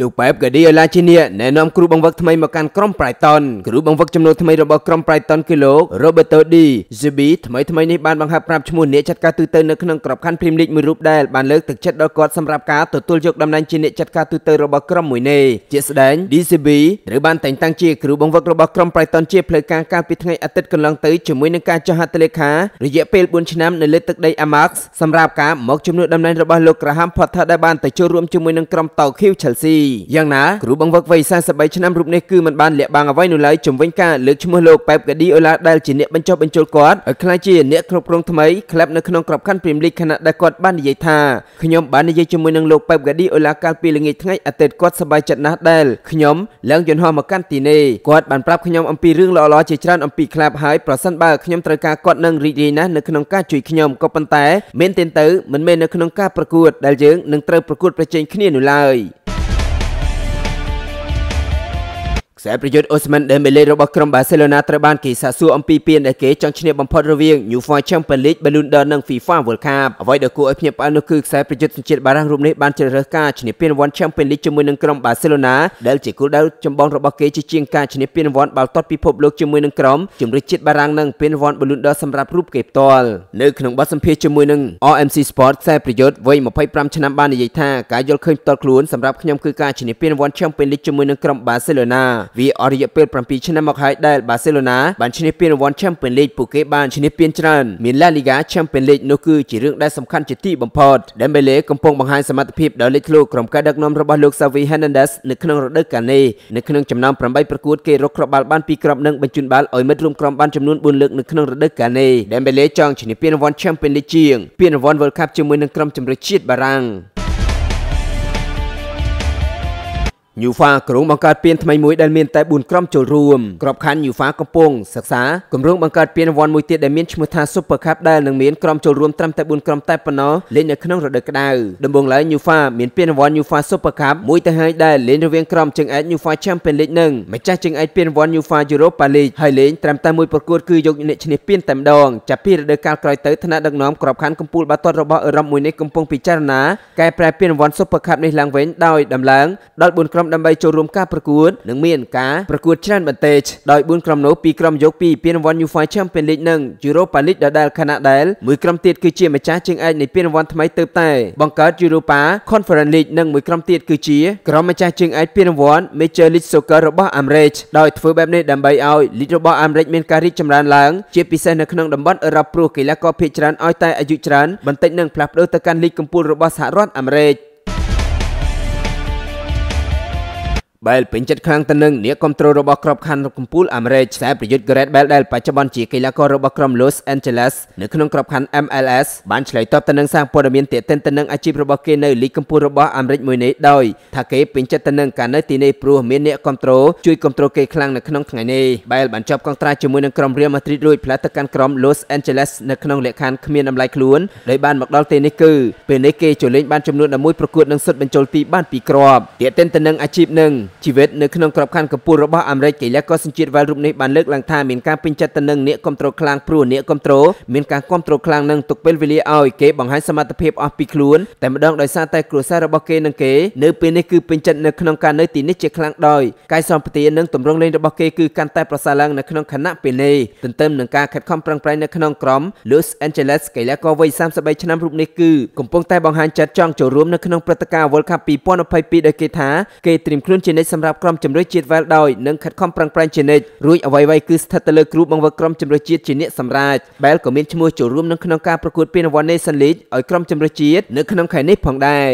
លោកប៉ែបកាឌីអូឡាជាអ្នកណែនាំគ្រូបង្វឹកថ្មីមកកាន់ក្រុម Brighton គ្រូបង្វឹកចំនួនថ្មីរបស់ក្រុម Brighton គឺលោក Roberto Di Zubi ថ្មីថ្មីនេះបានបង្ហាត់ប្រាប់ឈ្មោះអ្នកចាត់ការទូទៅនៅក្នុងក្របខ័ណ្ឌ Premier League មួយរូបដែលបានលើកទឹកចិត្តដល់គាត់សម្រាប់ការទទួលយកតំណែងជាអ្នកចាត់ការទូទៅរបស់ក្រុមមួយនេះជាស្ដែង Di Zubi ត្រូវបានតែងតាំងជាគ្រូបង្វឹករបស់ក្រុម Brighton ជាផ្លូវការកាលពីថ្ងៃអាទិត្យកន្លងទៅជាមួយនឹងការចុះហត្ថលេខារយៈពេល4ឆ្នាំនៅលើទឹកដី Amex សម្រាប់ការមកជំនួសតំណែងរបស់លោក Graham Potter ដែលបានទៅចូលរួមជាមួយនឹងក្រុម Tokyo Chelsea 2022យ៉ាងណាគ្រូបង្វឹកវ័យ43ឆ្នាំរូបនេះគឺមិនបានលាក់បាំងអ្វីនោះឡើយជំវិញការលើកឈ្មោះលោកប៉េបកាឌីអូឡាដែលជាអ្នកបញ្ចុះបញ្ចូលគាត់ឲ្យក្លាយជាអ្នកគ្រប់គ្រងថ្មីក្លឹបនៅក្នុងក្របខ័ណ្ឌព្រីមលីកខណៈដែលគាត់បាននិយាយថាខ្ញុំបាននិយាយជាមួយនឹងលោកប៉េបកាឌីអូឡាកាលពីល្ងាចថ្ងៃអាទិត្យគាត់សប្បាយចិត្តណាស់ដែលខ្ញុំឡើងយន្តហោះមកកាន់ទីនេះគាត់បានប្រាប់ខ្ញុំអំពីរឿងល្អៗជាច្រើនអំពីក្លាបហើយប្រសិនបើខ្ញុំត្រូវការគាត់នឹងរីករាយណាស់នៅក្នុងការជួយខ្ញុំក៏ប៉ុន្តែមានទិនទៅមិនមែននៅក្នុងការប្រកួតដែលយើងនឹងត្រូវប្រកួតប្រជែងគ្នានោះឡើយ។ខ្សែប្រយុទ្ធអូស្ម៉ាន់ដេមេឡេរបស់ក្រុមបាសេឡូណាត្រូវបានគេសាកសួរអំពីពានដែលគេចង់ឈ្នះបំផុតរវាង UEFA Champions League Ballon d'Or និង FIFA World Cup អ្វីដែលគួរឲ្យភ្ញាក់ផ្អើលនោះគឺខ្សែប្រយុទ្ធសញ្ជាតិបារាំងរូបនេះបានជ្រើសរើសការឈ្នះពានរង្វាន់ Champions League ជាមួយនឹងក្រុមបាសេឡូណាដែលជាគោលដៅចម្បងរបស់គេជាជាងការឈ្នះពានរង្វាន់បាល់ទាត់ពិភពលោកជាមួយនឹងក្រុមជម្រើសជាតិបារាំងនិងពានរង្វាន់ Ballon d'Or សម្រាប់រូបគេផ្ទាល់នៅក្នុងបទសម្ភាសន៍ជាមួយនឹង RMC Sport ខ្សែប្រយុទ្ធវ័យ25ឆ្នាំបាននិយាយថាការយល់ឃើញផ្ទាល់ខ្លួនសម្រាប់ខ្ញុំគឺការឈ្នះពានរង្វាន់ Champions League ជាមួយនឹងក្រុមបាសេឡូណាវាអស់រយៈពេល7ឆ្នាំមកហើយដែលបាសេឡូណាបានឈ្នះពានរង្វាន់ Champions League ពួកគេបានឈ្នះពានច្រើនមាន La Liga Champions League នោះគឺជារឿងដែលសំខាន់ជាទីបំផុតដែលមេលេកំពុងបង្ហាញសមត្ថភាពដ៏លេចធ្លោក្រុមការដឹកនាំរបស់លោក Xavi Hernandez នៅក្នុងរដូវកាលនេះនៅក្នុងចំណោម8ប្រកួតគេរកគ្រាប់បាល់បាន2គ្រាប់និងបញ្ជូនបាល់ឲ្យមិត្តរួមក្រុមបានចំនួន4លើកនៅក្នុងរដូវកាលនេះដែលមេលេចង់ឈ្នះពានរង្វាន់ Champions League ជាងពានរង្វាន់ World Cup ជាមួយនឹងក្រុមជម្រើសជាតិបារាំង UEFA ក្រុងបង្កើតពានថ្មីមួយដែលមានតែ4ក្រុមចូលរួមក្របខ័ណ្ឌ UEFA កំពុងសិក្សាគម្រោងបង្កើតពានរង្វាន់មួយទៀតដែលមានឈ្មោះថា Super Cup ដែលនឹងមានក្រុមចូលរួមត្រឹមតែ4ក្រុមតែប៉ុណ្ណោះលេងនៅក្នុងរដូវក្តៅដំបូងឡើយ UEFA មានពានរង្វាន់ UEFA Super Cup មួយទៅហើយដែលលេងរវាងក្រុមជើងឯក UEFA Champions League និងម្ចាស់ជើងឯកពានរង្វាន់ UEFA Europa League ហើយលេងត្រឹមតែមួយប្រកួតគឺយកអ្នកឈ្នះពានតែម្ដងចាប់ពីរដូវកាលក្រោយទៅថ្នាក់ដឹកនាំក្របខ័ណ្ឌកំពូលបាល់ទាត់របស់អឺរ៉ុបមួយនេះកំពុងពិចារណាកែប្រែពានរង្វាន់ Super Cup នេះឡើងវិញដោយដំឡើងដល់4ក្រុមមដើម្បីចូលរួមការប្រកួតនិងមានការប្រកួតច្រើនបន្តិចដោយ4ក្រុមនោះពីរក្រុមយកពីពានរង្វាន់ UEFA Champions League និង Europa League ដដែលខណៈដែលមួយក្រុមទៀតគឺជាម្ចាស់ជើងឯកនៃពានរង្វាន់ថ្មីទៅតែបង្កើត Europa Conference League និងមួយក្រុមទៀតគឺជាក្រុមម្ចាស់ជើងឯកពានរង្វាន់ Major League Soccer របស់អាមេរិកដោយធ្វើបែបនេះដើម្បីឲ្យលីករបស់អាមេរិកមានការរីកចម្រើនឡើងជាពិសេសនៅក្នុងតំបន់អឺរ៉ុបព្រោះកីឡាករភាគច្រើនឲ្យតែអាយុច្រើនបន្តិចនឹងផ្លាស់ប្ដូរទៅកាន់លីកកំពូលរបស់សហរដ្ឋអាមេរិកបែលពេញចិត្តខ្លាំងទៅនឹងអ្នកគ្រប់គ្រងរបស់ក្របខ័ណ្ឌកំពូលអាមេរិកខ្សែប្រយុទ្ធ Gareth Bale ដែលបច្ចុប្បន្នជាកីឡាកររបស់ក្រុម Los Angeles នៅក្នុងក្របខ័ណ្ឌ MLS បានឆ្លើយតបទៅនឹងសារព័ត៌មានទាក់ទិនទៅនឹងអាជីពរបស់គេនៅលីកកំពូលរបស់អាមេរិកមួយនេះដោយថាគេពេញចិត្តទៅនឹងការនៅទីនេះព្រោះមានអ្នកគ្រប់គ្រងជួយគ្រប់គ្រងគេខ្លាំងនៅក្នុងថ្ងៃនេះបែលបានចប់កងត្រាជាមួយនឹងក្រុម Real Madrid រួចផ្លាស់ទៅកាន់ក្រុម Los Angeles នៅក្នុងលក្ខខណ្ឌគ្មានតម្លៃខ្លួនដោយបានមកដល់ទីនេះគឺពេលនេះគេចូលលេងបានចំនួន11ប្រកួតនិងសុទ្ធបញ្ចូលទីបាន2គ្រាប់ទាក់ទិនទៅនឹងអាជីពនឹងជីវិតនៅក្នុងក្របខ័ណ្ឌកំពូលរបស់អាមេរិកកីឡាករសញ្ជាតិវ៉ាល់រូបនេះបានលើកឡើងថាមានការពេញចិត្តទៅនឹងអ្នកគ្រប់គ្រងខ្លាំងព្រោះអ្នកគ្រប់គ្រងមានការគ្រប់គ្រងខ្លាំងនិងទុកពេលវេលាឲ្យគេបង្ហាញសមត្ថភាពអស់ពីខ្លួនតែម្ដងដោយសារតែគ្រួសាររបស់គេនិងគេនៅពេលនេះគឺពេញចិត្តនៅក្នុងការនៅទីនេះជាខ្លាំងដោយកាយសម្បទានិងទម្រង់លេងរបស់គេគឺកាន់តែប្រសើរឡើងនៅក្នុងខណៈពេលនេះទន្ទឹមនឹងការខិតខំប្រឹងប្រែងនៅក្នុងក្រុម Los Angeles កីឡាករវ័យ33ឆ្នាំរូបនេះគឺកំពុងតែបង្ហាញចិត្តចង់ចូលរួមនៅក្នុងព្រឹត្តិការណ៍ World Cup 2022ដោយគេថាគេត្រៀមខ្លួនជានិច្ចសម្រាប់ក្រុមជំនួយជាតិវែលដោយនឹងខិតខំប្រឹងប្រែងជានិច្ចរួចអ្វីៗគឺស្ថិតទៅលើគ្រូបង្វឹកក្រុមជំនួយជាតិជាអ្នកសម្រេចបែលក៏មានឈ្មោះចូលរួមនឹងក្នុងការប្រកួតពានរង្វាន់ Nation League ឲ្យក្រុមជំនួយជាតិនៅក្នុងខែនេះផងដែរ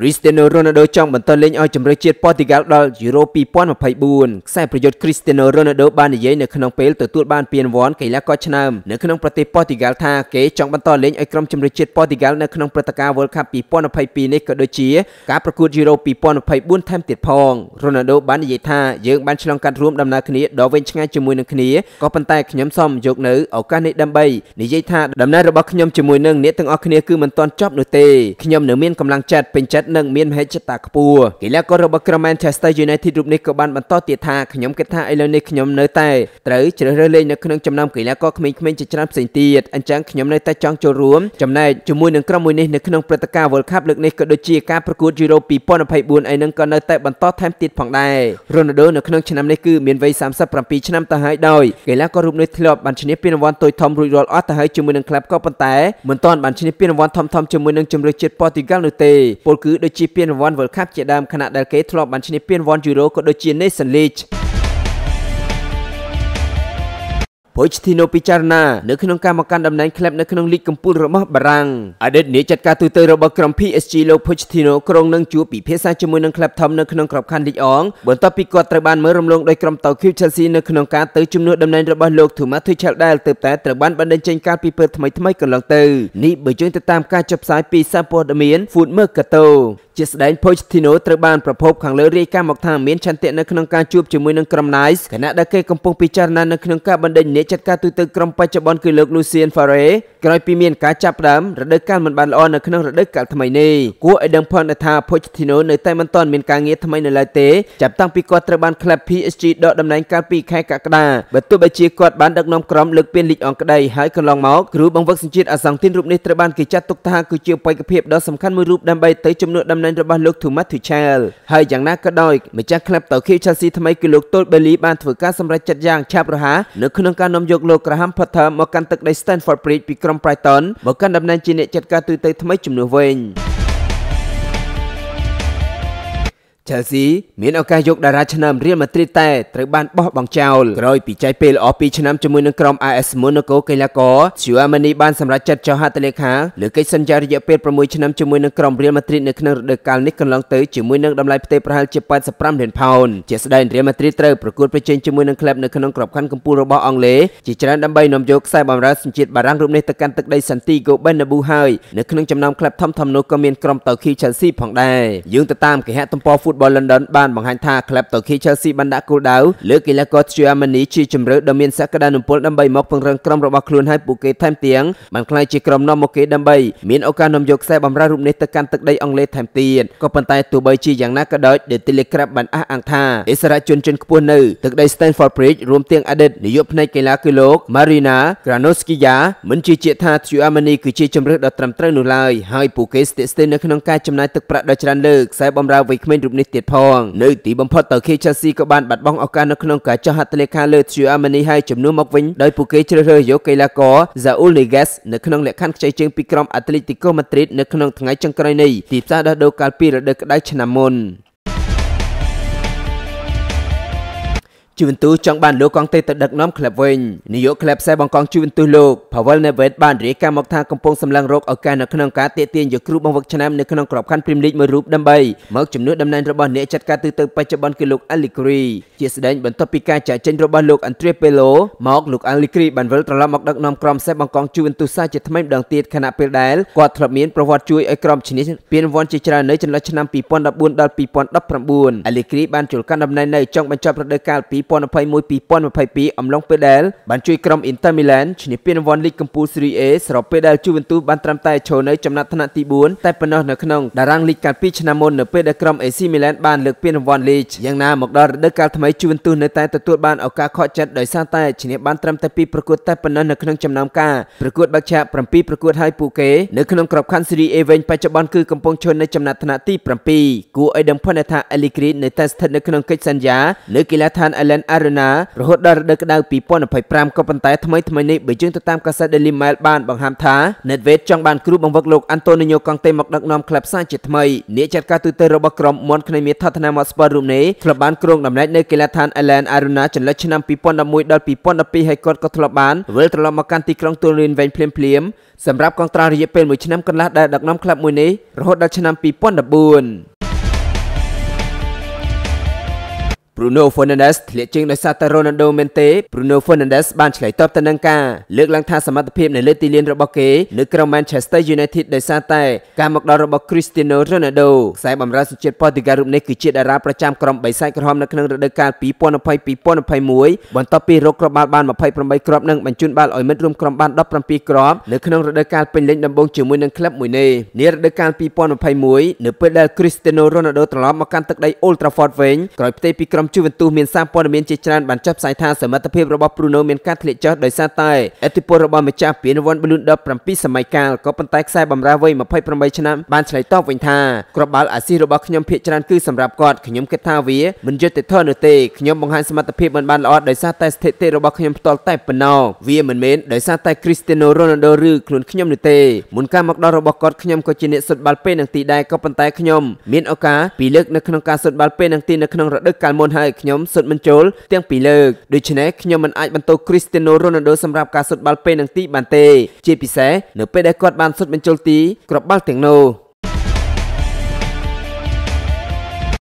Cristiano Ronaldo ចង់បន្តលេងឲ្យជម្រើសជាតិប៉ូទីហ្គាល់ដល់ Euro 2024ខ្សែប្រយុទ្ធ Cristiano Ronaldo បាននិយាយនៅក្នុងពេលទទួលបានពានរង្វាន់កីឡាករឆ្នាំនៅក្នុងប្រទេសប៉ូទីហ្គាល់ថាគេចង់បន្តលេងឲ្យក្រុមជម្រើសជាតិប៉ូទីហ្គាល់នៅក្នុងព្រឹត្តិការណ៍ World Cup 2022នេះក៏ដូចជាការប្រកួត Euro 2024ថែមទៀតផង Ronaldo បាននិយាយថាយើងបានឆ្លងកាត់រួមដំណើរគ្នាដ៏វែងឆ្ងាយជាមួយនឹងគ្នាក៏ប៉ុន្តែខ្ញុំសូមយកនៅឱកាសនេះដើម្បីនិយាយថាដំណើររបស់ខ្ញុំជាមួយនឹងអ្នកទាំងអស់គ្នាគឺមិនទាន់ចប់នោះទេខ្ញុំនៅមានកម្លាំងចិត្តពេញចិត្តចិត្តនិងមានមហិច្ឆតាខ្ពស់កីឡាកររបស់ក្រុម Manchester United រូបនេះក៏បានបន្តទៀតថាខ្ញុំគិតថាឥឡូវនេះខ្ញុំនៅតែត្រូវជ្រើសរើសលេងនៅក្នុងចំណោមកីឡាករក្មេងៗជាច្រើនផ្សេងទៀតអញ្ចឹងខ្ញុំនៅតែចង់ចូលរួមចំណែកជាមួយនឹងក្រុមមួយនេះនៅក្នុងព្រឹត្តិការណ៍ World Cup លើកនេះក៏ដូចជាការប្រកួត Euro 2024ឯនឹងក៏នៅតែបន្តថែមទៀតផងដែររ៉ូណាល់ដូនៅក្នុងឆ្នាំនេះគឺមានវ័យ37ឆ្នាំទៅហើយដោយកីឡាកររូបនេះធ្លាប់បានឈ្នះពានរង្វាន់តូចធំរួចរាល់អស់ទៅហើយជាមួយនឹងក្លឹបក៏ប៉ុន្តែមិនទាន់បានឈ្នះពានរង្វាន់ធំៗជាមួយនឹងជម្រើសជាតិប៉ូទីហ្គាល់នោះទេពលគឺដូចជាពានរង្វាន់ World Cup ជាដើមខណៈដែលគេធ្លាប់បានឈ្នះពានរង្វាន់ Euro ក៏ដូចជា Nations League Pochettino ពិចារណានៅក្នុងការមកកាន់តំណែងក្លឹបនៅក្នុងលីកកំពូលរបស់បារាំងអតីតនាយចាត់ការទូទៅរបស់ក្រុម PSG លោក Pochettino ក្រុងនឹងជួបពិភាក្សាជាមួយនឹងក្លឹបធំនៅក្នុងក្របខ័ណ្ឌលីកអង់បន្ទាប់ពីគាត់ត្រូវបានមើលរំលងដោយក្រុមតៅឃីវ Chelsea នៅក្នុងការទៅជំនួសតំណែងរបស់លោក Thomas Tuchel ដែលទើបតែត្រូវបានបណ្ដេញចេញកាលពីពេលថ្មីៗកន្លងទៅនេះបើយោងទៅតាមការចុះផ្សាយពីសារព័ត៌មាន Food Mercato ជាស្ដែងភោជធីណូត្រូវបានប្រភពខាងលើរាយការណ៍មកថាមានឆន្ទៈនៅក្នុងការជួបជាមួយនឹងក្រុម Nice ខណៈដែលគេកំពុងពិចារណានៅក្នុងការបណ្ដេញអ្នកចាត់ការទូទៅក្រុមបច្ចុប្បន្នគឺលោក Lucien Favre ក្រោយពីមានការចាប់ផ្ដើមរដូវកាលមិនបានល្អនៅក្នុងរដូវកាលថ្មីនេះគួរឲ្យដឹងផងថាភោជធីណូនៅតែមិនទាន់មានការងារថ្មីនៅឡើយទេចាប់តាំងពីគាត់ត្រូវបាន ក្លឹប PSG ដកតំណែងកាលពីខែកក្កដាបើទោះបីជាគាត់បានដឹកនាំក្រុមលើកពានលីកអង់គ្លេសហើយកន្លងមកគ្រូបង្វឹកសញ្ជាតិអាសង់ទីនរូបនេះត្រូវបានគេចាត់ទុកថាគឺជាបេក្ខភាពដ៏សំខាន់មួយរូបដើម្បីទៅជំនួសតំណែងណែនរបស់លោក Thomas Tuchel ហើយយ៉ាងណាក៏ដោយម្ចាស់ក្លឹបតូគី Chelsea ថ្មីគឺលោក Todd Bailey បានធ្វើការសម្រេចចិត្តយ៉ាងឆាប់រហ័សនៅក្នុងការនាំយកលោក Graham Potter មកកាន់ទឹកដី Stamford Bridge ពីក្រុង Brighton មកកាន់តំណែងជាអ្នកចាត់ការទូតថ្មីជំនួសវិញ។ Chelsea មានឱកាសយកតារាឆ្នាំរៀលម៉ាឌ្រីតតែត្រូវបានបោះបង់ចោលក្រោយពីចែកពេលល្អ2ឆ្នាំជាមួយនឹងក្រុម AS Monaco កីឡាករ Chouamani បានសម្រេចចិត្តចុះហត្ថលេខាលើកិច្ចសន្យារយៈពេល6ឆ្នាំជាមួយនឹងក្រុមរៀលម៉ាឌ្រីតនៅក្នុងរដូវកាលនេះកន្លងទៅជាមួយនឹងតម្លៃផ្ទេរប្រហែលជា85លានផោនជាស្ដែងរៀលម៉ាឌ្រីតត្រូវប្រកួតប្រជែងជាមួយនឹងក្លឹបនៅក្នុងក្របខ័ណ្ឌកំពូលរបស់អង់គ្លេសជាច្រើនដើម្បីនាំយកខ្សែបម្រើសញ្ជាតិបារាំងរូបនេះទៅកាន់ទឹកដី Santiago Bernabeu ហើយនៅក្នុងចំណោមក្លឹបធំៗនោះក៏មាន ក្រុម Tokyo Chelsea ផងដែរយើងទៅតាមគេហទំព័រ Football London បានបង្ហាញថាក្លឹបតូគី Chelsea បានដាក់គោលដៅលើកីឡាករ Thierry Henry ជាជម្រើសដ៏មានសក្តានុពលដើម្បីមកពង្រឹងក្រុមរបស់ខ្លួនហើយពួកគេថែមទាំងបានក្លាយជាក្រុមនាំមកគេដើម្បីមានឱកាសនាំយកខ្សែបម្រើរូបនេះទៅកាន់ទឹកដីអង់គ្លេសថែមទៀតក៏ប៉ុន្តែទោះបីជាយ៉ាងណាក៏ដោយ The Telegraph បានអះអាងថាអិសរាជជនជាន់ខ្ពស់នៅទឹកដី Stamford Bridge រួមទាំងអតីតនាយកផ្នែកកីឡាគឺលោក Marina Granovskaya មិនជឿជាក់ថា Thierry Henry គឺជាជម្រើសដ៏ត្រឹមត្រូវនោះឡើយហើយពួកគេស្ថិតស្ថិតនៅក្នុងការចំណាយទឹកប្រាក់ដ៏ច្រើនលើខ្សែបម្រើវ័យក្មេងរូបនេះនេះទៀតផងនៅទីបំផុតទៅ Chelsea ក៏បានបាត់បង់ឱកាសនៅក្នុងការចុះហត្ថលេខាលើ Tchouaméni ហើយចំនួនមកវិញដោយពួកគេជ្រើសរើសយកកីឡាករ Saúl Ñíguez នៅក្នុងលក្ខខណ្ឌខ្ចីជើងពីក្រុម Atletico Madrid នៅក្នុងថ្ងៃចុងក្រោយនេះទីផ្សារដោះដូរកាលពីរដូវក្តៅឆ្នាំមុនជីវិនទូចង់បានលោកកងទេទៅដឹកនាំក្លឹបវិញនាយកក្លឹបខ្សែបង្កងជីវិនទូលោក Pavel Neves បានរាយការណ៍មកថាកំពុងសម្លឹងរកឱកាសនៅក្នុងការទាក់ទាញយកគ្រូបង្វឹកឆ្នាំនៅក្នុងក្របខ័ណ្ឌ Premier League មួយរូបដើម្បីមកជំនួសតំណែងរបស់អ្នកចាត់ការទូទៅបច្ចុប្បន្នគឺលោក Allegri ជាស្ដេចបន្ទាប់ពីការចាកចេញរបស់លោក Andre Pirlo មកលោក Allegri បានវិលត្រឡប់មកដឹកនាំក្រុមខ្សែបង្កងជីវិនទូសាជាថ្មីម្ដងទៀតខណៈពេលដែលគាត់ធ្លាប់មានប្រវត្តិជួយឲ្យក្រុមឈ្នះពានរង្វាន់ជាច្រើននៅចន្លោះឆ្នាំ2014ដល់2019 Allegri បានចូលកាន់តំណែងនៅចុងបញ្ចប់រដូវកាល2 2021-2022អំឡុងពេលដែលបានជួយក្រុម Inter Milan ឈ្នះពានរង្វាន់លីកកំពូល Serie A ស្របពេលដែល Juventus បានត្រឹមតែឈរនៅចំណាត់ថ្នាក់ទី4តែប៉ុណ្ណោះនៅក្នុងតារាងលីកកាលពីឆ្នាំមុននៅពេលដែលក្រុម AC Milan បានលើកពានរង្វាន់លីកយ៉ាងណាមកដល់រដូវកាលថ្មី Juventus នៅតែទទួលបានឱកាសខកចិត្តដោយសារតែឈ្នះបានត្រឹមតែពីប្រកួតតែប៉ុណ្ណោះនៅក្នុងចំណោមការប្រកួតបើកឆាក7ប្រកួតហើយពួកគេនៅក្នុងក្របខ័ណ្ឌ Serie A វិញបច្ចុប្បន្នគឺកំពុងឈរនៅចំណាត់ថ្នាក់ទី7គួរឲ្យដឹងផងថា Allegri នៅតែស្ថិតនៅក្នុងកិច្ចសន្យានៅកីឡដ្ឋាន Allegri Midland Arena រហូតដល់រដូវក្តៅ2025ក៏ប៉ុន្តែថ្មីថ្មីនេះបើយើងទៅតាមកាសែត Daily Mail បានបង្ហាញថា Nedved ចង់បានគ្រូបង្វឹកលោក Antonio Conte មកដឹកនាំក្លឹបសាជាថ្មីអ្នកចាត់ការទូទៅរបស់ក្រុមមន់គ្នៃមាសឋានៈ Hotspur រូបនេះធ្លាប់បានគ្រងតំណែងនៅកីឡដ្ឋាន Island Arena ចន្លោះឆ្នាំ2011ដល់2012ហើយគាត់ក៏ធ្លាប់បានវិលត្រឡប់មកកាន់ទីក្រុងទូរិនវិញភ្លាមៗសម្រាប់កងត្រារយៈពេល1ឆ្នាំកន្លះដែលដឹកនាំក្លឹបមួយនេះរហូតដល់ឆ្នាំ2014 Bruno Fernandes ធ្លាក់ជើងដោយសារតែ Ronaldo មែនទេ Bruno Fernandes បានឆ្លើយតបទៅនឹងការលើកឡើងថាសមត្ថភាពនៅលើទីលានរបស់គេនៅក្រុម Manchester United ដោយសារតែការមកដល់របស់ Cristiano Ronaldo ខ្សែបម្រើសញ្ជាតិប៉ូទុយហ្គាលរូបនេះគឺជាតារាប្រចាំក្រុមបេសាច់ក្រហមនៅក្នុងរដូវកាល2020-2021បន្ទាប់ពីរកគ្រាប់បាល់បាន28គ្រាប់និងបញ្ជូនបាល់ឲ្យមិត្តរួមក្រុមបាន17គ្រាប់នៅក្នុងរដូវកាលពេញលេញដំបូងជាមួយនឹងក្លឹបមួយនេះនារដូវកាល2021នៅពេលដែល Cristiano Ronaldo ត្រឡប់មកកាន់ទឹកដី Old Trafford វិញក្រោយផ្ទេរពីក្រុមមជូវិនទូសមានសារព័ត៌មានជាច្រើនបានចុះផ្សាយថាសមត្ថភាពរបស់ព្រូណូមានការធ្លាក់ចុះដោយសារតែឥទ្ធិពលរបស់ម្ចាស់ពានរង្វាន់ Ballon d'Or 7សម័យកាលក៏ប៉ុន្តែខ្សែបម្រើវ័យ28ឆ្នាំបានឆ្លើយតបវិញថាក្របបាល់អាស៊ីរបស់ខ្ញុំភាគច្រើនគឺសម្រាប់គាត់ខ្ញុំគិតថាវាមិនយុត្តិធម៌នោះទេខ្ញុំបង្ហាញសមត្ថភាពមិនបានល្អដោយសារតែស្ថិតិរបស់ខ្ញុំផ្ទាល់តែប៉ុណ្ណោះវាមិនមែនដោយសារតែ Cristiano Ronaldo ឬខ្លួនខ្ញុំនោះទេមុនការមកដល់របស់គាត់ខ្ញុំក៏ជាអ្នកសុទ្ធបាល់ពេលនឹងទីដែរក៏ប៉ុន្តែខ្ញុំមានឱកាសពីរលើកនៅក្នុងការសុទ្ធបាល់ពេលនឹងទីនៅក្នុងរដូវកាលមុនហើយខ្ញុំសុទ្ធមិនចូលទាំងពីរលើកដូច្នេះខ្ញុំមិនអាចបន្ទោស Cristiano Ronaldo សម្រាប់ការសុទ្ធបាល់ពេលនឹងទីបានទេជាពិសេសនៅពេលដែលគាត់បានសុទ្ធបញ្ចូលទីក្របបាល់ទាំងនោះ